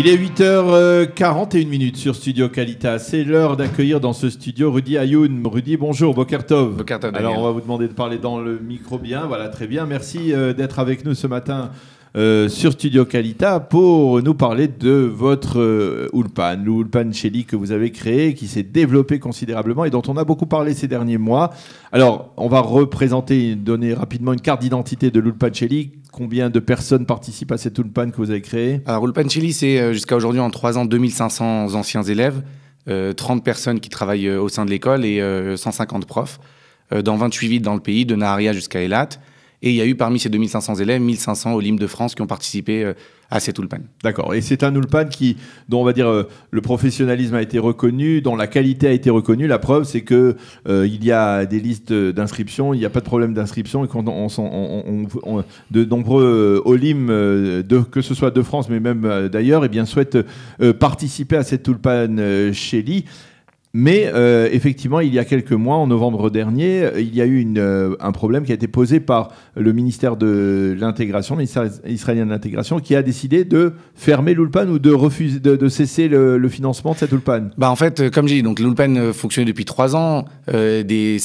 Il est 8h41 sur Studio Calita. C'est l'heure d'accueillir dans ce studio Rudy Ayoun. Rudy, bonjour, Bokertov. Bokertov Alors, on va vous demander de parler dans le micro bien. Voilà, très bien. Merci euh, d'être avec nous ce matin euh, sur Studio Calita pour nous parler de votre euh, Ulpan, l'Ulpan que vous avez créé, qui s'est développé considérablement et dont on a beaucoup parlé ces derniers mois. Alors, on va représenter, donner rapidement une carte d'identité de l'Ulpan Cheli. Combien de personnes participent à cet Ulpan que vous avez créé Alors, Ulpan Cheli, c'est euh, jusqu'à aujourd'hui, en trois ans, 2500 anciens élèves, 30 personnes qui travaillent au sein de l'école et 150 profs, dans 28 villes dans le pays, de Naharia jusqu'à Elat. Et il y a eu parmi ces 2500 élèves 1500 Olympe de France qui ont participé euh, à cette Ulpan. D'accord. Et c'est un Ulpan qui, dont on va dire euh, le professionnalisme a été reconnu, dont la qualité a été reconnue. La preuve, c'est que euh, il y a des listes d'inscription, il n'y a pas de problème d'inscription. Et quand on, de nombreux Olim, de, que ce soit de France, mais même d'ailleurs, et eh bien souhaitent participer à cette cet chez lui. Mais euh, effectivement, il y a quelques mois, en novembre dernier, euh, il y a eu une, euh, un problème qui a été posé par le ministère de l'intégration, le ministère israélien de l'intégration, qui a décidé de fermer l'Ulpan ou de de, cesser le, financement de cette Ulpan. Bah en fait, comme j'ai dit, donc l'Ulpan fonctionnait depuis trois ans, des,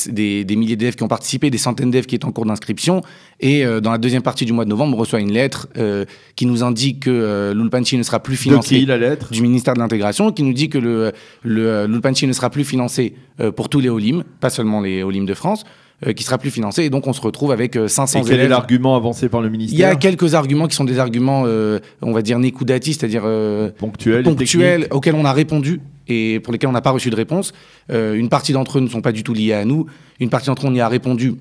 milliers d'élèves qui ont participé, des centaines d'élèves qui est en cours d'inscription, et dans la deuxième partie du mois de novembre, on reçoit une lettre qui nous indique que l'Ulpan ne sera plus financé. De qui, la lettre Du ministère de l'intégration, qui nous dit que le, le l'Ulpan ne ne sera plus financé euh, pour tous les Olim, pas seulement les Olim de France, euh, qui sera plus financé. Et donc, on se retrouve avec 500 euh, et quel est l'argument avancé par le ministère Il y a quelques arguments qui sont des arguments, on va dire, nécoudati, c'est-à-dire ponctuels, ponctuels auxquels on a répondu et pour lesquels on n'a pas reçu de réponse. une partie d'entre eux ne sont pas du tout liés à nous. Une partie d'entre eux, on y a répondu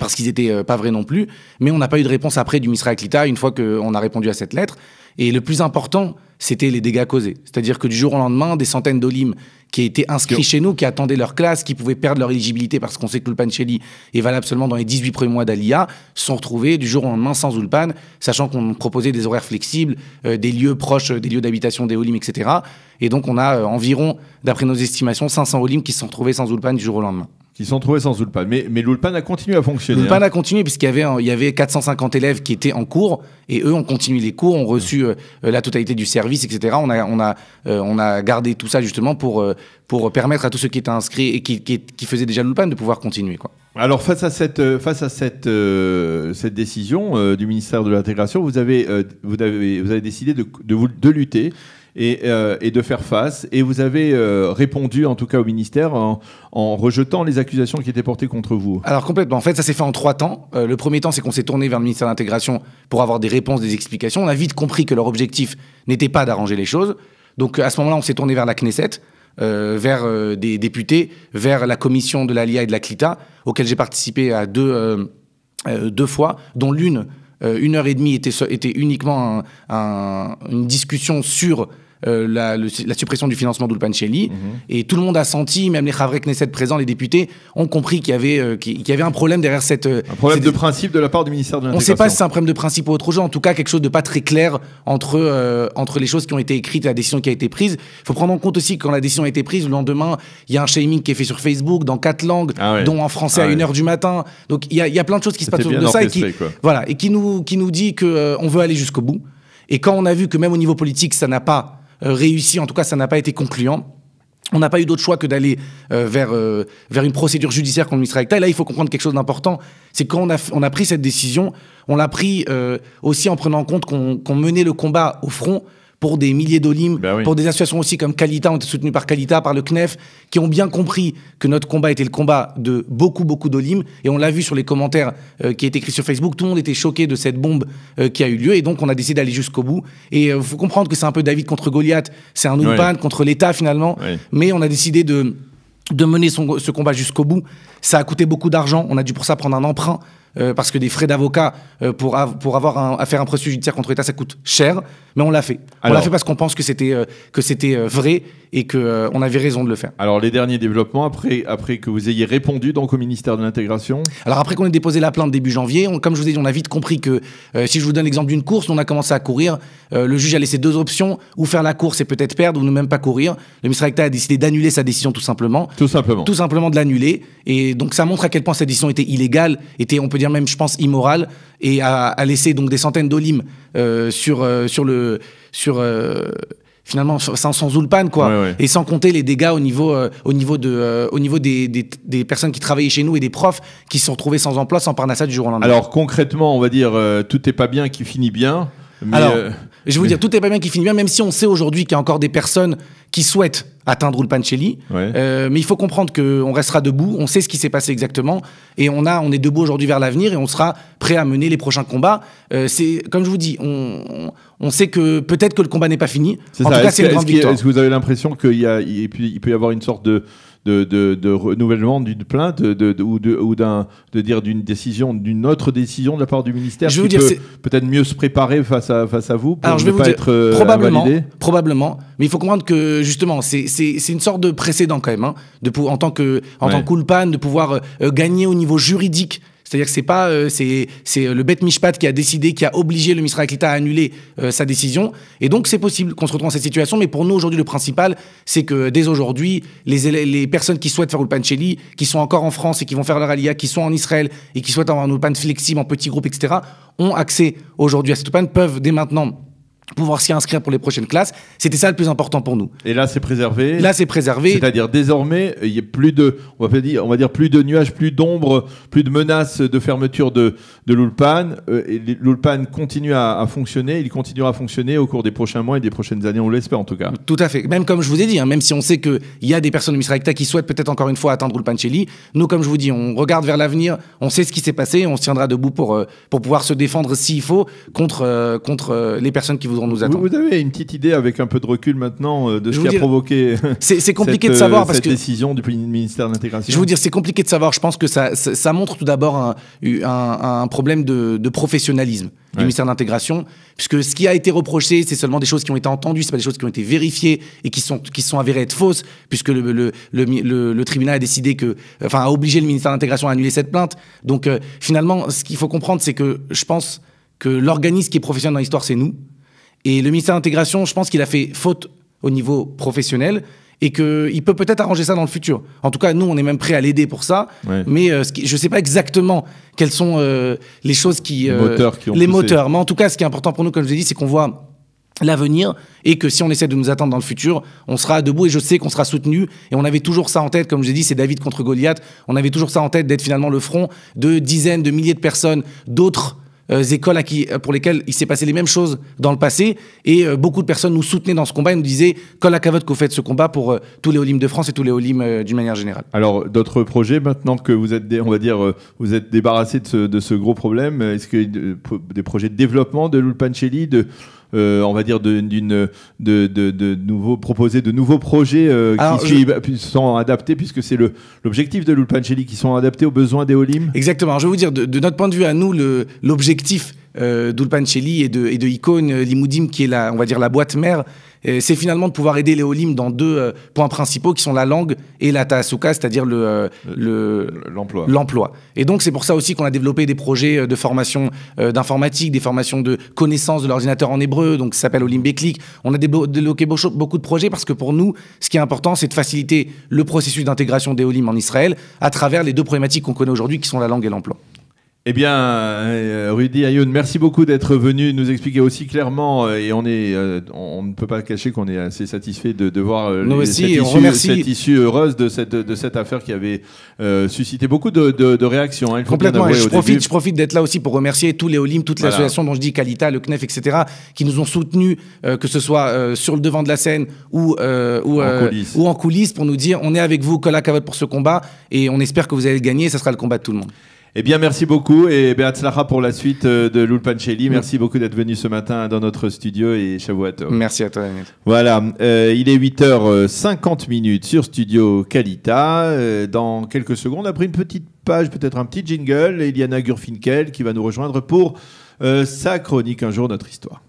parce qu'ils n'étaient pas vrais non plus. Mais on n'a pas eu de réponse après du ministère une fois qu'on a répondu à cette lettre. Et le plus important, c'était les dégâts causés. C'est-à-dire que du jour au lendemain, des centaines d'olimes qui étaient inscrits chez nous, qui attendaient leur classe, qui pouvaient perdre leur éligibilité parce qu'on sait que l'Ulpancheli est valable seulement dans les 18 premiers mois d'Alia, sont retrouvés du jour au lendemain sans Ulpan, sachant qu'on proposait des horaires flexibles, euh, des lieux proches euh, des lieux d'habitation des olimes, etc. Et donc on a euh, environ, d'après nos estimations, 500 Olim qui se sont retrouvés sans Ulpan du jour au lendemain qui sont trouvés sans Ulpan. Mais, mais l'Ulpan a continué à fonctionner. L'Ulpan hein. a continué puisqu'il y avait, il y avait 450 élèves qui étaient en cours et eux ont continué les cours, ont reçu euh, euh, la totalité du service, etc. On a, on a, euh, on a gardé tout ça justement pour, pour permettre à tous ceux qui étaient inscrits et qui, qui, faisaient déjà l'Ulpan de pouvoir continuer. Quoi. Alors face à cette, face à cette, cette décision du ministère de l'Intégration, vous avez, vous, avez, vous avez décidé de, de lutter euh, et, de faire face. Et vous avez euh, répondu, en tout cas au ministère, en, rejetant les accusations qui étaient portées contre vous. Alors complètement. En fait, ça s'est fait en trois temps. Euh, le premier temps, c'est qu'on s'est tourné vers le ministère de l'Intégration pour avoir des réponses, des explications. On a vite compris que leur objectif n'était pas d'arranger les choses. Donc à ce moment-là, on s'est tourné vers la Knesset. vers des députés, vers la commission de l'ALIA et de la CLITA, auquel j'ai participé à deux, deux fois, dont l'une, une heure et demie, était, était uniquement une discussion sur euh, la, suppression du financement d'Ulpan mhm. Et tout le monde a senti, même les Havre Knesset présents, les députés, ont compris qu'il y, avait, euh, qu'il y avait un problème derrière cette. Euh, un problème de principe de la part du ministère de l'Intégration. On ne sait pas si c'est un problème de principe ou autre chose. En tout cas, quelque chose de pas très clair entre, entre les choses qui ont été écrites et la décision qui a été prise. Il faut prendre en compte aussi que quand la décision a été prise, le lendemain, il y a un shaming qui est fait sur Facebook dans quatre langues, ah dont en français ah à 1h du matin. Donc il y, y a, plein de choses qui se passent autour de ça et qui, voilà, et qui, nous, qui nous dit qu'on on veut aller jusqu'au bout. Et quand on a vu que même au niveau politique, ça n'a pas euh, réussi, en tout cas ça n'a pas été concluant. On n'a pas eu d'autre choix que d'aller euh, vers, euh, vers une procédure judiciaire contre Mistral Et là, il faut comprendre quelque chose d'important. C'est quand on a, pris cette décision, on l'a pris aussi en prenant en compte qu'on menait le combat au front pour des milliers d'Olim, ben pour des associations aussi comme Calita, on était soutenus par Kalita par le CNEF, qui ont bien compris que notre combat était le combat de beaucoup, beaucoup d'Olim, Et on l'a vu sur les commentaires euh, qui étaient écrits sur Facebook, tout le monde était choqué de cette bombe euh, qui a eu lieu. Et donc, on a décidé d'aller jusqu'au bout. Et il euh, faut comprendre que c'est un peu David contre Goliath, c'est un open contre l'État finalement. Mais on a décidé de, mener ce combat jusqu'au bout. Ça a coûté beaucoup d'argent, on a dû pour ça prendre un emprunt. Euh, parce que des frais d'avocat euh, pour, pour avoir à faire un procès judiciaire contre l'État, ça coûte cher, mais on l'a fait. on l'a fait parce qu'on pense que c'était euh, que c'était vrai et que on avait raison de le faire. Alors les derniers développements après après que vous ayez répondu donc au ministère de l'intégration. Alors après qu'on ait déposé la plainte début janvier, comme je vous ai dit, on a vite compris que si je vous donne l'exemple d'une course, on a commencé à courir. le juge a laissé deux options ou faire la course et peut-être perdre ou ne même pas courir. Le ministre a décidé d'annuler sa décision tout simplement. Tout simplement. Tout simplement de l'annuler et donc ça montre à quel point cette décision était illégale, était on peut dire même, je pense, immoral et a, a laissé donc des centaines d'olimes euh, sur, euh, sur le. Sur, euh, finalement sans, sans Zulpan quoi et sans compter les dégâts au niveau au niveau de au niveau des, des, personnes qui travaillaient chez nous et des profs qui se sont trouvés sans emploi sans parnassa du jour au lendemain alors concrètement on va dire tout n'est pas bien qui finit bien alors, je vais vous dire, tout n'est pas bien qui finit bien, même si on sait aujourd'hui qu'il y a encore des personnes qui souhaitent atteindre le Ouais. Euh, mais il faut comprendre qu'on restera debout, on sait ce qui s'est passé exactement, et on, a, on est debout aujourd'hui vers l'avenir, et on sera prêt à mener les prochains combats. Euh, c'est Comme je vous dis, on, on sait que peut-être que le combat n'est pas fini. En tout cas, c'est une grande -ce victoire. Est-ce que vous avez l'impression qu'il y a, il peut y avoir une sorte de de, renouvellement d'une plainte de, ou, d'un de dire d'une décision, d'une autre décision de la part du ministère je qui peut peut-être mieux se préparer face à, face à vous pour ne pas être euh, probablement, probablement, mais il faut comprendre que justement c'est, c'est, une sorte de précédent quand même hein, de, en tant que en tant de pouvoir euh, gagner au niveau juridique c'est-à-dire que c'est pas euh, c'est le bête Mishpat qui a décidé, qui a obligé le ministre l'État à annuler euh, sa décision. Et donc c'est possible qu'on se retrouve dans cette situation. Mais pour nous aujourd'hui, le principal, c'est que dès aujourd'hui, les, les personnes qui souhaitent faire le pancheli qui sont encore en France et qui vont faire leur alia, qui sont en Israël et qui souhaitent avoir un Ulpan flexible en petits groupes, etc., ont accès aujourd'hui à cette Ulpan, peuvent dès maintenant pouvoir s'y inscrire pour les prochaines classes. C'était ça le plus important pour nous. Et là, c'est préservé. Là, c'est préservé. C'est-à-dire désormais, il y a plus de, on va dire, on va dire plus de nuages, plus d'ombres, plus de menaces de fermeture de de l'Ulpan. Euh, L'Ulpan continue à, fonctionner. Il continuera à fonctionner au cours des prochains mois et des prochaines années. On l'espère en tout cas. Tout à fait. Même comme je vous ai dit, hein, même si on sait que il y a des personnes de Misraïkta qui souhaitent peut-être encore une fois atteindre l'Ulpan Chili, nous, comme je vous dis, on regarde vers l'avenir. On sait ce qui s'est passé. On se tiendra debout pour euh, pour pouvoir se défendre s'il faut contre euh, contre les personnes qui vous nous Vous, avez une petite idée avec un peu de recul maintenant euh, de ce qui a provoqué euh, c'est, compliqué cette, de euh, savoir parce cette décision du ministère de l'Intégration Je vous dire, c'est compliqué de savoir. Je pense que ça, montre tout d'abord un, problème de, professionnalisme du ministère de l'Intégration, puisque ce qui a été reproché, c'est seulement des choses qui ont été entendues, c'est pas des choses qui ont été vérifiées et qui sont qui sont avérées être fausses, puisque le le, tribunal a décidé que, enfin, a obligé le ministère de l'Intégration à annuler cette plainte. Donc finalement, ce qu'il faut comprendre, c'est que je pense que l'organisme qui est professionnel dans l'histoire, c'est nous. Et le ministère d'intégration, je pense qu'il a fait faute au niveau professionnel et qu'il peut peut-être arranger ça dans le futur. En tout cas, nous, on est même prêt à l'aider pour ça. Mais euh, je ne sais pas exactement quelles sont euh, les choses qui... les euh, moteurs qui ont Les moteurs. Mais en tout cas, ce qui est important pour nous, comme je ai dit, c'est qu'on voit l'avenir et que si on essaie de nous attendre dans le futur, on sera debout et je sais qu'on sera soutenu et on avait toujours ça en tête, comme je ai dit, c'est David contre Goliath, on avait toujours ça en tête d'être finalement le front de dizaines de milliers de personnes, d'autres euh, écoles à qui, euh, pour lesquelles il s'est passé les mêmes choses dans le passé. Et euh, beaucoup de personnes nous soutenaient dans ce combat et nous disaient Colle à cavotte vous fait ce combat pour tous les Olimes de France et tous les Olimes d'une manière générale. Alors, d'autres projets, maintenant que vous êtes, on va dire, vous êtes débarrassé de ce, gros problème, est-ce que des projets de développement de l'Ulpancelli, de euh, on va dire, de, proposer de nouveaux projets euh, qui sont adaptés, puisque c'est l'objectif de l'Ulpancelli, qui sont adaptés aux besoins des Olim Exactement. je vais vous dire, de, notre point de vue à nous, l'objectif euh, et de, et de euh, Limoudim, qui est la, on va dire, la boîte mère c'est finalement de pouvoir aider les Olim dans deux euh, points principaux qui sont la langue et la Tasuka, c'est-à-dire euh, l'emploi. l'emploi. Et donc, c'est pour ça aussi qu'on a développé des projets euh, de formation d'informatique, des formations de connaissances de l'ordinateur en hébreu, donc ça s'appelle Olim Click. On a déloqué beaucoup de projets parce que pour nous, ce qui est important, c'est de faciliter le processus d'intégration des Olim en Israël à travers les deux problématiques qu'on connaît aujourd'hui qui sont la langue et l'emploi. Eh bien, euh, Rudy Ayoun, merci beaucoup d'être venu nous expliquer aussi clairement, euh, et euh, on ne peut pas cacher qu'on est assez satisfait de, de voir cette, issue, heureuse de cette affaire qui avait suscité beaucoup de, réactions. Hein, Complètement. Je, profite, d'être là aussi pour remercier tous les Olim, toute l'association dont je dis Calita, le CNEF, etc., qui nous ont soutenus, que ce soit sur le devant de la scène ou en coulisses. pour nous dire on est avec vous, Colacavote pour ce combat, et on espère que vous allez gagner. Ce sera le combat de tout le monde. Eh bien, merci beaucoup et Beatzlacha pour la suite euh, de Lulpancelli. Merci beaucoup d'être venu ce matin dans notre studio et chavou à Merci à toi, Daniel. Voilà, euh, il est 8h50 euh, minutes sur Studio Kalita. Dans quelques secondes, après une petite page, peut-être un petit jingle, Nagur Finkel qui va nous rejoindre pour sa chronique Un jour notre histoire.